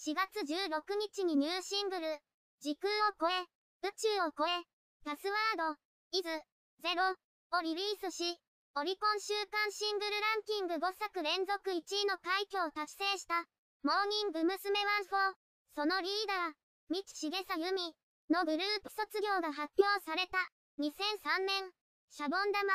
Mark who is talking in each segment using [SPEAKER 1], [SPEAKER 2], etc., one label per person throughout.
[SPEAKER 1] 4月16日にニューシングル、時空を超え、宇宙を超え、パスワード、イズ、ゼロ、をリリースし、オリコン週間シングルランキング5作連続1位の快挙を達成した、モーニング娘。ワンフォそのリーダー、道重さ由美のグループ卒業が発表された、2003年、シャボン玉、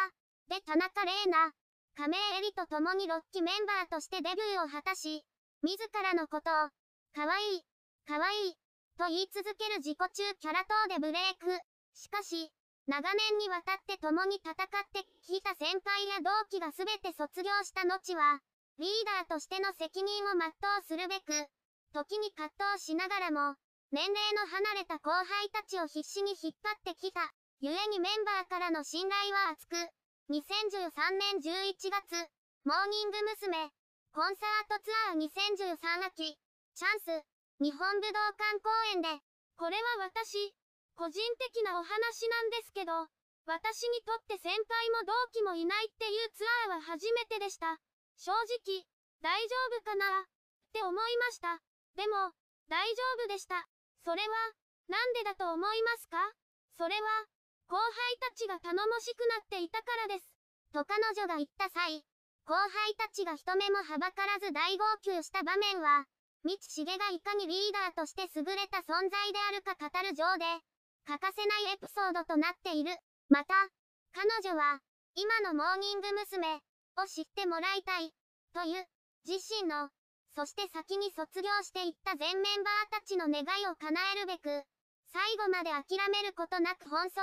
[SPEAKER 1] で田中玲奈、亀井絵里と共に6期メンバーとしてデビューを果たし、自らのことを、かわいい、かわいい、と言い続ける自己中キャラ等でブレイク。しかし、長年にわたって共に戦ってきた先輩や同期が全て卒業した後は、リーダーとしての責任を全うするべく、時に葛藤しながらも、年齢の離れた後輩たちを必死に引っ張ってきた。故にメンバーからの信頼は厚く、2013年11月、モーニング娘。コンサートツアー2013秋、チャンス、日本武道館公演で、これは私、個人的なお話なんですけど、私にとって先輩も同期もいないっていうツアーは初めてでした。正直、大丈夫かなって思いました。でも、大丈夫でした。それは、なんでだと思いますかそれは、後輩たちが頼もしくなっていたからです。と彼女が言った際、後輩たちが人目もはばからず大号泣した場面は、道重がいかにリーダーとして優れた存在であるか語る上で、欠かせないエピソードとなっている。また、彼女は、今のモーニング娘。を知ってもらいたい、という、自身の、そして先に卒業していった全メンバーたちの願いを叶えるべく、最後まで諦めることなく奔走。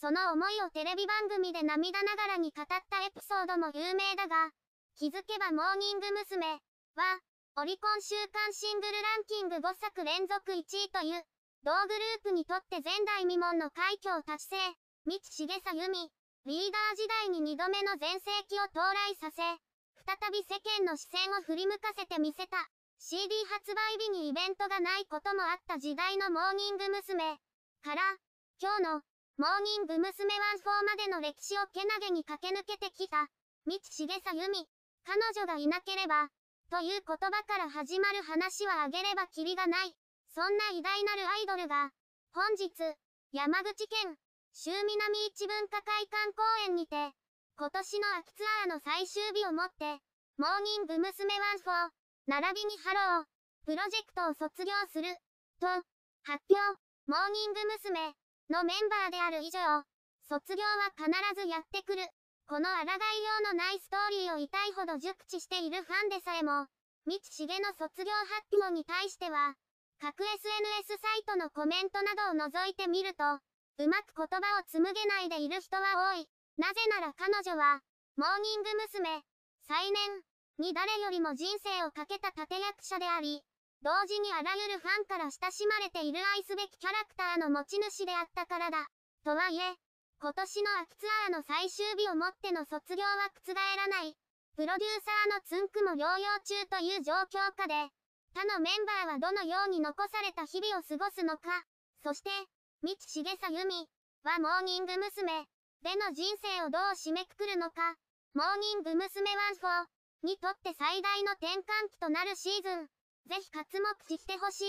[SPEAKER 1] その思いをテレビ番組で涙ながらに語ったエピソードも有名だが、気づけばモーニング娘。は、オリコン週間シングルランキング5作連続1位という、同グループにとって前代未聞の快挙を達成、道重さ由美、リーダー時代に2度目の全盛期を到来させ、再び世間の視線を振り向かせてみせた。CD 発売日にイベントがないこともあった時代のモーニング娘。から、今日の、モーニング娘。14までの歴史をけなげに駆け抜けてきた、道重さ由美。彼女がいなければ、という言葉から始まる話はあげればキリがない。そんな偉大なるアイドルが、本日、山口県、周南市文化会館公園にて、今年の秋ツアーの最終日をもって、モーニング娘。ワンフォー、並びにハロー、プロジェクトを卒業する、と、発表、モーニング娘。のメンバーである以上、卒業は必ずやってくる。この抗いようのないストーリーを痛いほど熟知しているファンでさえも、道重の卒業発表に対しては、各 SNS サイトのコメントなどを覗いてみると、うまく言葉を紡げないでいる人は多い。なぜなら彼女は、モーニング娘。再年、に誰よりも人生をかけた立役者であり、同時にあらゆるファンから親しまれている愛すべきキャラクターの持ち主であったからだ。とはいえ、今年の秋ツアーの最終日をもっての卒業は覆らない。プロデューサーのツンクも療養中という状況下で、他のメンバーはどのように残された日々を過ごすのか。そして、道重さ由美はモーニング娘。での人生をどう締めくくるのか。モーニング娘。14にとって最大の転換期となるシーズン。ぜひ活目してほしい。